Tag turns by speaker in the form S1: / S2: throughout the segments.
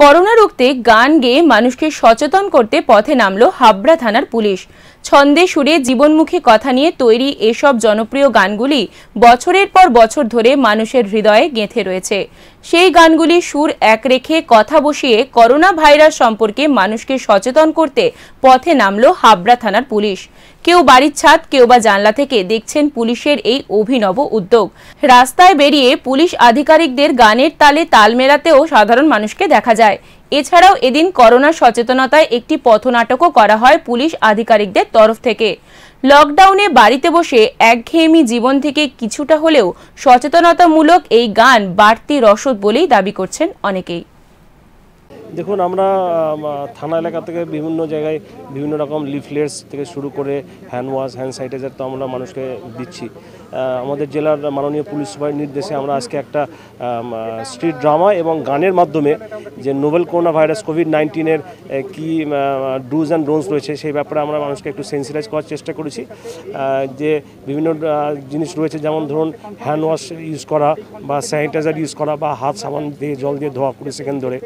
S1: corona রুখতে গান গেয়ে মানুষকে সচেতন করতে পথে নামলো হাবড়া থানার পুলিশ ছন্দে সুরে জীবনমুখী কথা নিয়ে তৈরি এসব জনপ্রিয় গানগুলি বছরের পর বছর ধরে মানুষের হৃদয়ে গেঁথে রয়েছে সেই গানগুলি সুর এক রেখে কথা বসিয়ে করোনা ভাইরাস সম্পর্কে মানুষকে সচেতন করতে পথে নামলো হাবড়া থানার পুলিশ কেউ বাড়ির ছাদ কেউ বা জানলা থেকে দেখছেন পুলিশের এই অভিনব উদ্যোগ রাস্তায় বেরিয়ে পুলিশ আধিকারিকদের গানের তালে তাল মেলাতেও সাধারণ মানুষকে দেখা যায় এছাড়াও এদিন করোনা সচেতনতায় একটি পথনাটকও করা হয় পুলিশ আধিকারিকদের তরফ থেকে লকডাউনে বাড়িতে বসে একঘেয়েমি জীবন থেকে কিছুটা হলেও সচেতনতামূলক এই গান বাড়তি রসদ বলেই দাবি করছেন অনেকেই
S2: দেখুন আমরা থানা এলাকা থেকে বিভিন্ন জায়গায় বিভিন্ন রকম লিফলেটস থেকে শুরু করে হ্যান্ড ওয়াশ হ্যান্ড স্যানিটাইজার তো আমরা মানুষকে দিচ্ছি আমাদের জেলার মাননীয় পুলিশ সুপারের নির্দেশে আমরা আজকে একটা স্ট্রিট ড্রামা এবং গানের মাধ্যমে যে নোভেল করোনা ভাইরাস কোভিড নাইন্টিনের কী ডুজ অ্যান্ড ডোনস রয়েছে সেই ব্যাপারে আমরা মানুষকে একটু সেন্সিটাইজ করার চেষ্টা করেছি যে বিভিন্ন জিনিস রয়েছে যেমন ধরুন হ্যান্ড ওয়াশ ইউজ করা বা স্যানিটাইজার ইউজ করা বা হাত সাবান দিয়ে জল দিয়ে ধোয়া কুড়ি সেকেন্ড ধরে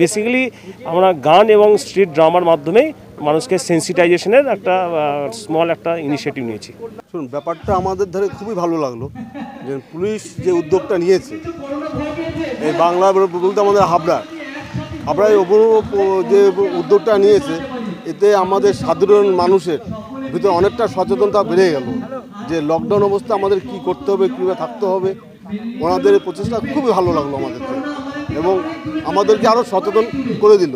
S2: বেসিক্যালি মোটামুটি আমরা গান এবং স্ট্রিট ড্রামার মাধ্যমেই মানুষকে সেন্সিটাইজেশনের একটা স্মল
S3: একটা ইনিশিয়েটিভ নিয়েছি শুনুন ব্যাপারটা আমাদের ধরে খুবই ভালো লাগলো যে পুলিশ যে উদ্যোগটা নিয়েছে এই বাংলা বলতে আমাদের হাবড়া হাবড়ায় ওপর যে উদ্যোগটা নিয়েছে এতে আমাদের সাধারণ মানুষের ভিতরে অনেকটা সচেতনতা বেড়ে গেল যে লকডাউন অবস্থা আমাদের কি করতে হবে কীভাবে থাকতে হবে ওনাদের প্রচেষ্টা খুবই ভালো লাগলো আমাদের এবং আমাদেরকে আরও সচেতন করে দিল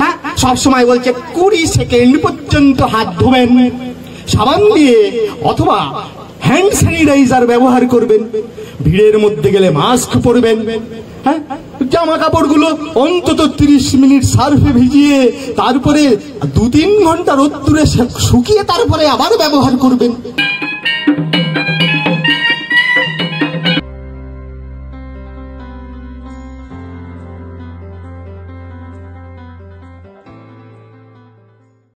S3: হ্যাঁ, সব সময় বলছে কুড়ি সেকেন্ড পর্যন্ত হাত ধোবেন সাবান দিয়ে অথবা হ্যান্ড স্যানিটাইজার ব্যবহার করবেন ভিড়ের মধ্যে গেলে মাস্ক পরবেন হ্যাঁ জামা কাপড়গুলো অন্তত ৩০ মিনিট সার্ফে ভিজিয়ে তারপরে দু তিন ঘন্টা রোদ্দুরে শুকিয়ে তারপরে আবার ব্যবহার করবেন